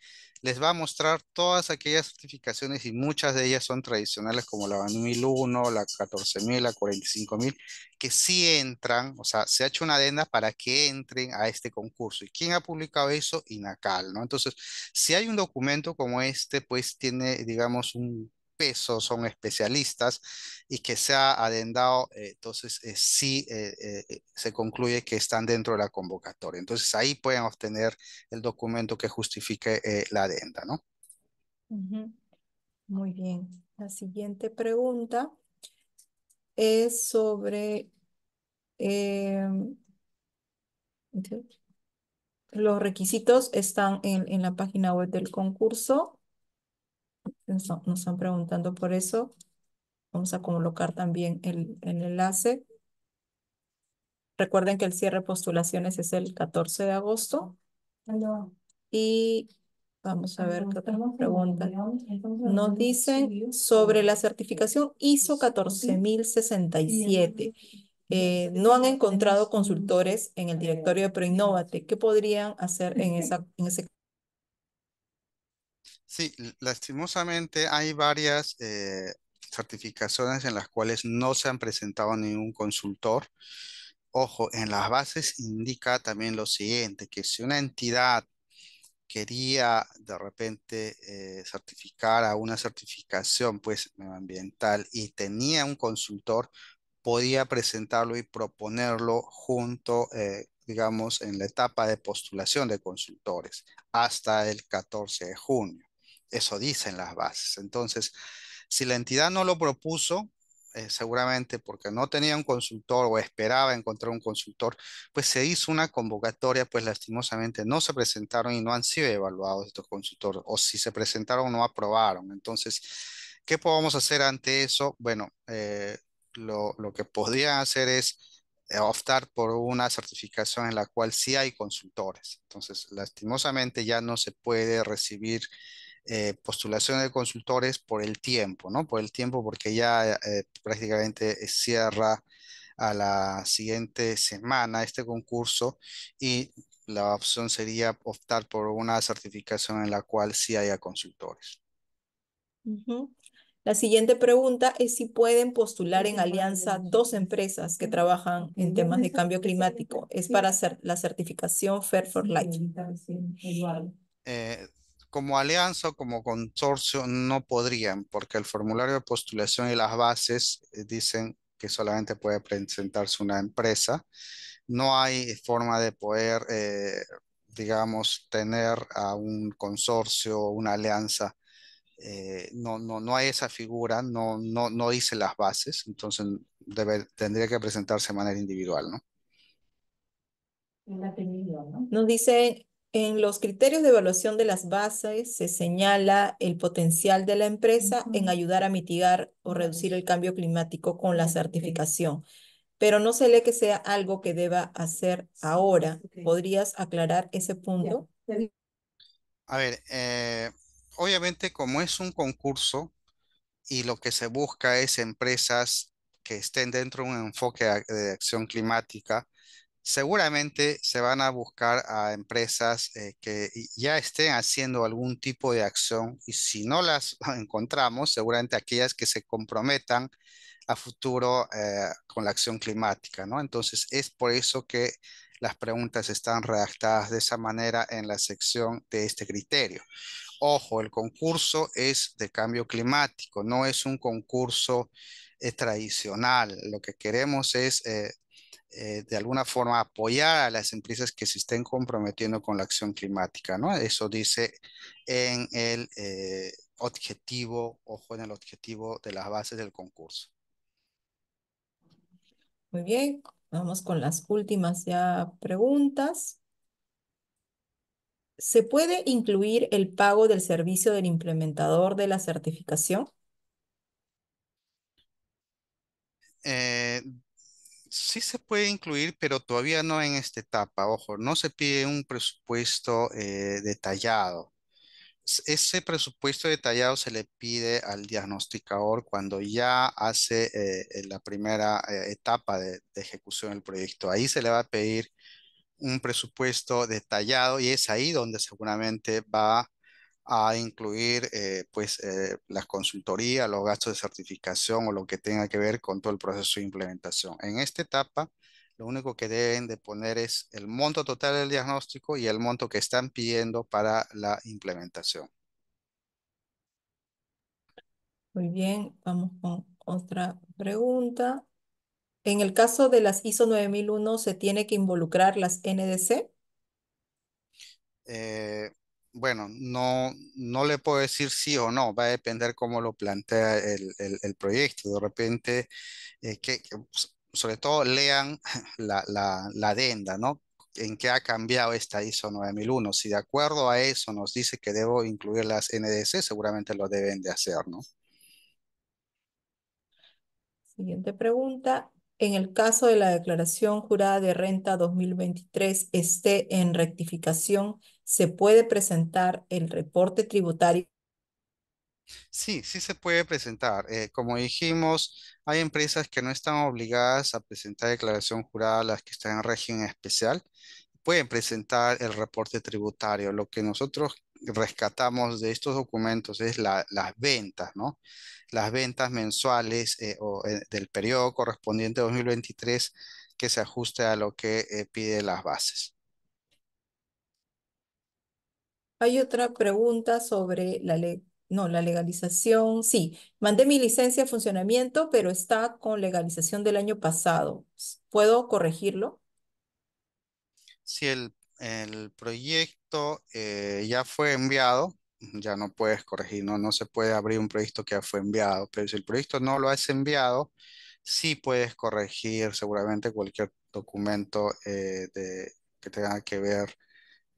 Speaker 2: les va a mostrar todas aquellas certificaciones y muchas de ellas son tradicionales como la 1001, la 14000, la 45000, que sí entran, o sea, se ha hecho una adenda para que entren a este concurso. ¿Y quién ha publicado eso? INACAL, ¿no? Entonces, si hay un documento como este, pues tiene, digamos, un peso, son especialistas y que se ha adendado, eh, entonces eh, sí eh, se concluye que están dentro de la convocatoria. Entonces ahí pueden obtener el documento que justifique la adenda, ¿no?
Speaker 1: Muy bien. La siguiente pregunta es sobre los requisitos están en la página web del concurso nos, están preguntando por eso. Vamos a colocar también el, enlace. Recuerden que el cierre de postulaciones es el 14 de agosto. Y vamos a ver qué otra pregunta. Nos dicen sobre la certificación ISO 14067. Eh, no han encontrado consultores en el directorio de ProInnovate. ¿Qué podrían hacer en, esa, en ese
Speaker 2: Sí, lastimosamente hay varias eh, certificaciones en las cuales no se han presentado ningún consultor. Ojo, en las bases indica también lo siguiente, que si una entidad quería de repente eh, certificar a una certificación pues medioambiental y tenía un consultor, podía presentarlo y proponerlo junto, eh, digamos, en la etapa de postulación de consultores hasta el 14 de junio. Eso dicen las bases. Entonces, si la entidad no lo propuso, eh, seguramente porque no tenía un consultor o esperaba encontrar un consultor, pues se hizo una convocatoria, pues lastimosamente no se presentaron y no han sido evaluados estos consultores, o si se presentaron no aprobaron. Entonces, ¿qué podemos hacer ante eso? Bueno, eh, lo, que podría hacer es eh, optar por una certificación en la cual sí hay consultores. Entonces, lastimosamente ya no se puede recibir eh, postulación de consultores por el tiempo, ¿no? Por el tiempo, porque ya eh, prácticamente eh, cierra a la siguiente semana este concurso y la opción sería optar por una certificación en la cual sí haya consultores.
Speaker 1: La siguiente pregunta es si pueden postular en alianza dos empresas que trabajan en temas de cambio climático. Es para hacer la certificación Fair for Life.
Speaker 2: Eh, como alianza o como consorcio no podrían, porque el formulario de postulación y las bases eh, dicen que solamente puede presentarse una empresa. No hay forma de poder, eh, digamos, tener a un consorcio o una alianza. Eh, no, no, no hay esa figura, no, no, no dice las bases, entonces tendría que presentarse de manera individual, ¿no?
Speaker 1: ¿no? Nos dice en los criterios de evaluación de las bases se señala el potencial de la empresa en ayudar a mitigar o reducir el cambio climático con la certificación, pero no se lee que sea algo que deba hacer ahora. ¿Podrías aclarar ese punto?
Speaker 2: A ver, eh, obviamente como es un concurso y lo que se busca es empresas que estén dentro de un enfoque de acción climática, seguramente se van a buscar a empresas eh, que ya estén haciendo algún tipo de acción y si no las encontramos, seguramente aquellas que se comprometan a futuro eh, con la acción climática, ¿no? Entonces es por eso que las preguntas están redactadas de esa manera en la sección de este criterio. Ojo, el concurso es de cambio climático, no es un concurso eh, tradicional. Lo que queremos es eh, de alguna forma apoyar a las empresas que se estén comprometiendo con la acción climática, ¿no? Eso dice en el eh, objetivo, ojo en el objetivo de las bases del concurso.
Speaker 1: Muy bien, vamos con las últimas ya preguntas. ¿Se puede incluir el pago del servicio del implementador de la certificación?
Speaker 2: Eh, sí se puede incluir, pero todavía no en esta etapa. Ojo, no se pide un presupuesto eh, detallado. Ese presupuesto detallado se le pide al diagnosticador cuando ya hace eh, eh, la primera etapa de, de ejecución del proyecto. Ahí se le va a pedir un presupuesto detallado y es ahí donde seguramente va a incluir eh, pues eh, las consultorías, los gastos de certificación o lo que tenga que ver con todo el proceso de implementación. En esta etapa, lo único que deben de poner es el monto total del diagnóstico y el monto que están pidiendo para la implementación.
Speaker 1: Muy bien, vamos con otra pregunta. En el caso de las ISO 9001, ¿se tiene que involucrar las NDC?
Speaker 2: Eh, bueno, no, no le puedo decir sí o no, va a depender cómo lo plantea el, proyecto. De repente, eh, que, pues, sobre todo lean la, la, la adenda, ¿no? en qué ha cambiado esta ISO 9001. Si de acuerdo a eso nos dice que debo incluir las NDC, seguramente lo deben de hacer, ¿no?
Speaker 1: Siguiente pregunta en el caso de la declaración jurada de renta 2023 esté en rectificación, se puede presentar el reporte tributario.
Speaker 2: Sí, sí se puede presentar. Eh, como dijimos, hay empresas que no están obligadas a presentar declaración jurada, las que están en régimen especial pueden presentar el reporte tributario. Lo que nosotros rescatamos de estos documentos es la, las ventas, ¿no? Las ventas mensuales eh, o, eh, del periodo correspondiente 2023 que se ajuste a lo que eh, pide las bases.
Speaker 1: Hay otra pregunta sobre la ley. No, la legalización, sí. Mandé mi licencia de funcionamiento, pero está con legalización del año pasado. ¿Puedo corregirlo?
Speaker 2: Si el el proyecto eh, ya fue enviado, ya no puedes corregir, no, no se puede abrir un proyecto que ya fue enviado, pero si el proyecto no lo has enviado, sí puedes corregir seguramente cualquier documento eh, de, que tenga que ver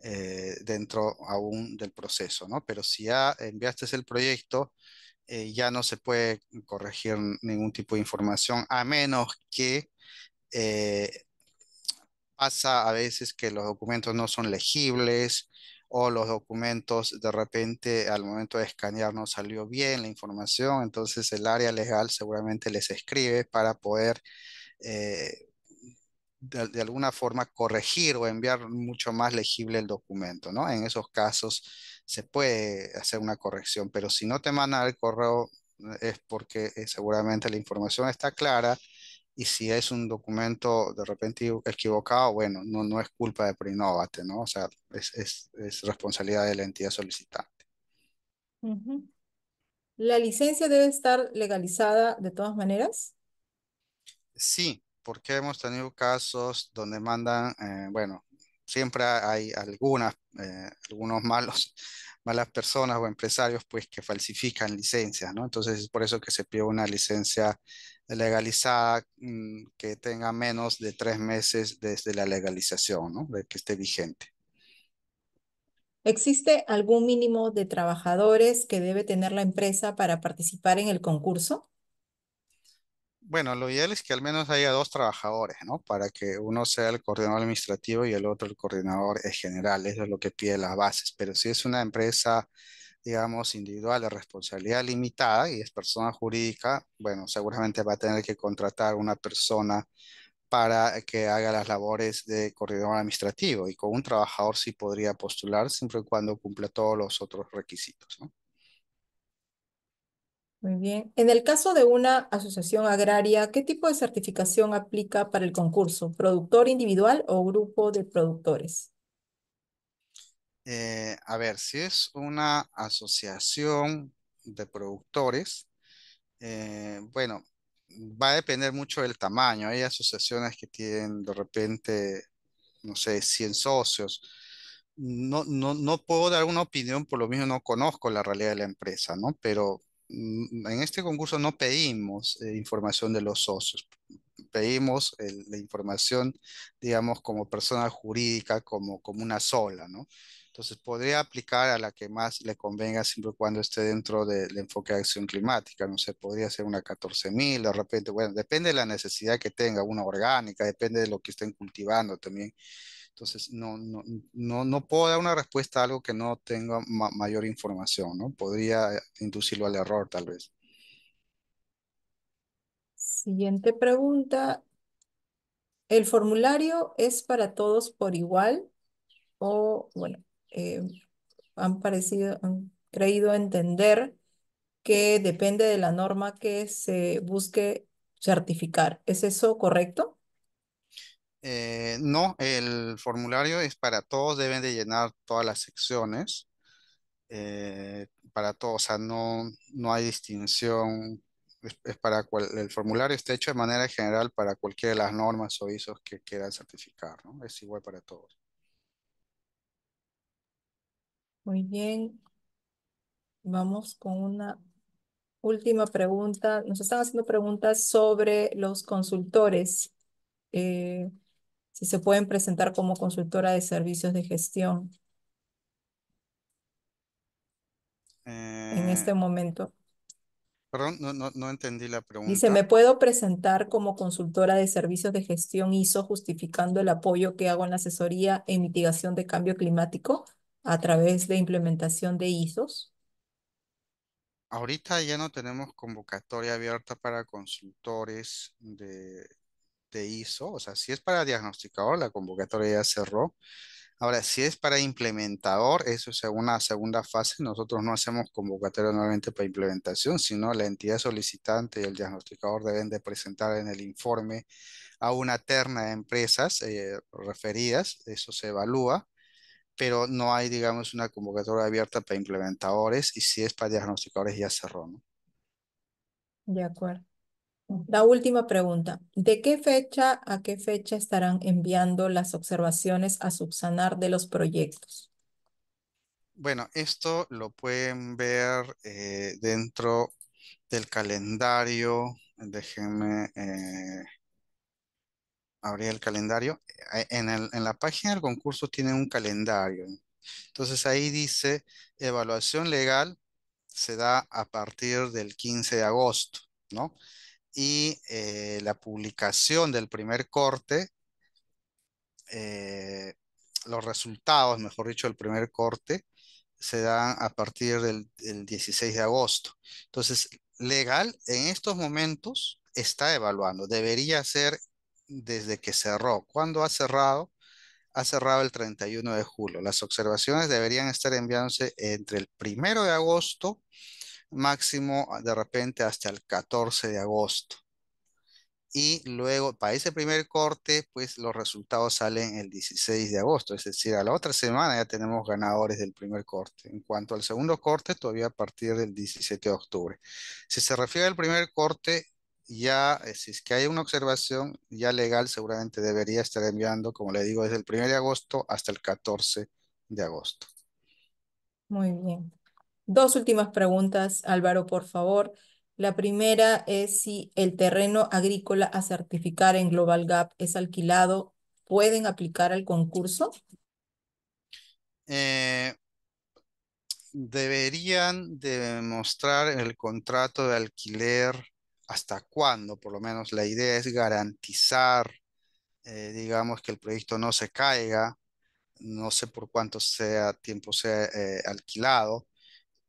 Speaker 2: eh, dentro aún del proceso, ¿no? Pero si ya enviaste el proyecto, ya no se puede corregir ningún tipo de información, a menos que Pasa a veces que los documentos no son legibles o los documentos de repente al momento de escanear no salió bien la información, entonces el área legal seguramente les escribe para poder eh, de, alguna forma corregir o enviar mucho más legible el documento, ¿no? En esos casos se puede hacer una corrección, pero si no te mandan el correo eh, es porque eh, seguramente la información está clara, y si es un documento de repente equivocado, bueno, no, no es culpa de Prinovate, ¿no? O sea, es, responsabilidad de la entidad solicitante.
Speaker 1: ¿La licencia debe estar legalizada de todas maneras?
Speaker 2: Sí, porque hemos tenido casos donde mandan, eh, bueno, siempre hay algunas, eh, algunos malos malas personas o empresarios pues que falsifican licencias, ¿no? Entonces es por eso que se pide una licencia legalizada mm, que tenga menos de tres meses desde la legalización, ¿no? De que esté vigente.
Speaker 1: ¿Existe algún mínimo de trabajadores que debe tener la empresa para participar en el concurso?
Speaker 2: bueno, lo ideal es que al menos haya dos trabajadores, ¿no? Para que uno sea el coordinador administrativo y el otro el coordinador eh, general. Eso es lo que pide las bases. Pero si es una empresa, digamos, individual de responsabilidad limitada y es persona jurídica, bueno, seguramente va a tener que contratar una persona para que haga las labores de coordinador administrativo y con un trabajador sí podría postular siempre y cuando cumpla todos los otros requisitos, ¿no?
Speaker 1: Muy bien. En el caso de una asociación agraria, ¿qué tipo de certificación aplica para el concurso? ¿Productor individual o grupo de productores?
Speaker 2: Eh, a ver, si es una asociación de productores, eh, bueno, va a depender mucho del tamaño. Hay asociaciones que tienen de repente, no sé, 100 socios. No, no, no puedo dar una opinión, por lo mismo no conozco la realidad de la empresa, ¿no? Pero Mm, en este concurso no pedimos eh, información de los socios, pedimos eh, la información, digamos, como persona jurídica, como, como una sola, ¿no? Entonces podría aplicar a la que más le convenga siempre y cuando esté dentro del enfoque de acción climática. No sé, podría ser una 14.000, de repente, bueno, depende de la necesidad que tenga, una orgánica, depende de lo que estén cultivando también. Entonces, no, no, no, no, puedo dar una respuesta a algo que no tenga mayor información, ¿no? Podría inducirlo al error, tal vez.
Speaker 1: Siguiente pregunta. ¿El formulario es para todos por igual? O, bueno, eh, han parecido, han creído entender que depende de la norma que se busque certificar. ¿Es eso correcto?
Speaker 2: Eh, no, el formulario es para todos, deben de llenar todas las secciones. Eh, para todos, o sea, no, no hay distinción. Es, para el formulario está hecho de manera general para cualquiera de las normas o ISOs que quieran certificar, ¿no? Es igual para todos.
Speaker 1: Muy bien. Vamos con una última pregunta. Nos están haciendo preguntas sobre los consultores. Eh, si se pueden presentar como consultora de servicios de gestión
Speaker 2: en eh, este momento. Perdón, no, no entendí la pregunta. Dice, ¿me
Speaker 1: puedo presentar como consultora de servicios de gestión ISO justificando el apoyo que hago en la asesoría en mitigación de cambio climático a través de implementación de ISOs?
Speaker 2: Ahorita ya no tenemos convocatoria abierta para consultores de te hizo, o sea, si es para diagnosticador, la convocatoria ya cerró. Ahora, si es para implementador, eso es una segunda fase. Nosotros no hacemos convocatoria nuevamente para implementación, sino la entidad solicitante y el diagnosticador deben de presentar en el informe a una terna de empresas eh, referidas. Eso se evalúa, pero no hay, digamos, una convocatoria abierta para implementadores y si es para diagnosticadores ya cerró, ¿no?
Speaker 1: De acuerdo. La última pregunta. ¿De qué fecha a qué fecha estarán enviando las observaciones a subsanar de los proyectos?
Speaker 2: Bueno, esto lo pueden ver eh, dentro del calendario. Déjenme eh, abrir el calendario. Eh, en, en la página del concurso tiene un calendario. Entonces ahí dice evaluación legal se da a partir del 15 de agosto, ¿no? y eh, la publicación del primer corte, eh, los resultados, mejor dicho, del primer corte, se dan a partir del, 16 de agosto. Entonces, legal en estos momentos está evaluando, debería ser desde que cerró. ¿Cuándo ha cerrado? Ha cerrado el 31 de julio. Las observaciones deberían estar enviándose entre el 1 de agosto máximo ah, de repente hasta el 14 de agosto. Y luego, para ese primer corte, pues los resultados salen el 16 de agosto, es decir, a la otra semana ya tenemos ganadores del primer corte. En cuanto al segundo corte, todavía a partir del 17 de octubre. Si se refiere al primer corte, ya, eh, si es que hay una observación ya legal, seguramente debería estar enviando, como le digo, desde el 1 de agosto hasta el 14 de agosto.
Speaker 1: Muy bien. Dos últimas preguntas, Álvaro, por favor. La primera es si el terreno agrícola a certificar en Global Gap es alquilado, ¿pueden aplicar al concurso?
Speaker 2: Eh, deberían demostrar el contrato de alquiler hasta cuándo, por lo menos la idea es garantizar, eh, digamos, que el proyecto no se caiga, no sé por cuánto sea tiempo sea eh, alquilado,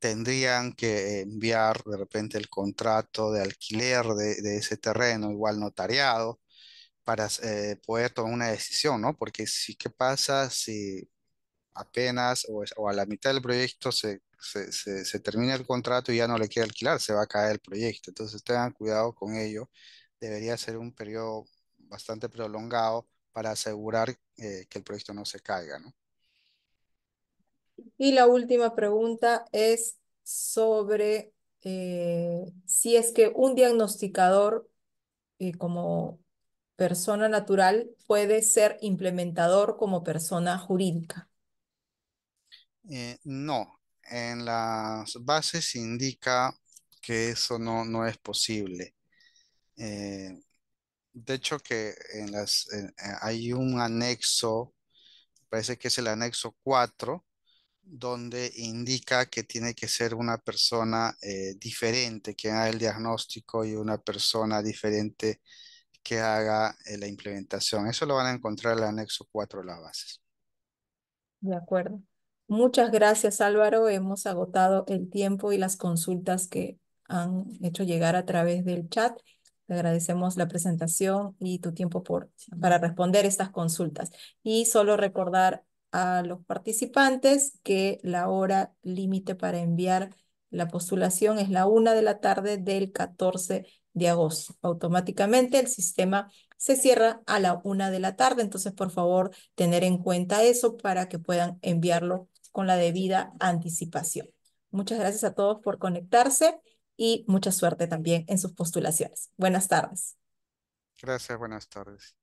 Speaker 2: tendrían que enviar de repente el contrato de alquiler de, ese terreno, igual notariado, para eh, poder tomar una decisión, ¿no? Porque si ¿qué pasa si apenas o, a la mitad del proyecto se, termina el contrato y ya no le queda alquilar, se va a caer el proyecto? Entonces tengan cuidado con ello, debería ser un periodo bastante prolongado para asegurar eh, que el proyecto no se caiga, ¿no?
Speaker 1: Y la última pregunta es sobre eh, si es que un diagnosticador eh, como persona natural puede ser implementador como persona jurídica.
Speaker 2: Eh, no, en las bases indica que eso no, es posible. de hecho, que en hay un anexo, parece que es el anexo 4, donde indica que tiene que ser una persona eh, diferente que haga el diagnóstico y una persona diferente que haga eh, la implementación. Eso lo van a encontrar en el anexo 4 de las bases.
Speaker 1: De acuerdo. Muchas gracias Álvaro. Hemos agotado el tiempo y las consultas que han hecho llegar a través del chat. Te agradecemos la presentación y tu tiempo por, para responder estas consultas. Y solo recordar a los participantes que la hora límite para enviar la postulación es la una de la tarde del 14 de agosto. Automáticamente el sistema se cierra a la una de la tarde, entonces por favor tener en cuenta eso para que puedan enviarlo con la debida anticipación. Muchas gracias a todos por conectarse y mucha suerte también en sus postulaciones. Buenas tardes.
Speaker 2: Gracias, buenas tardes.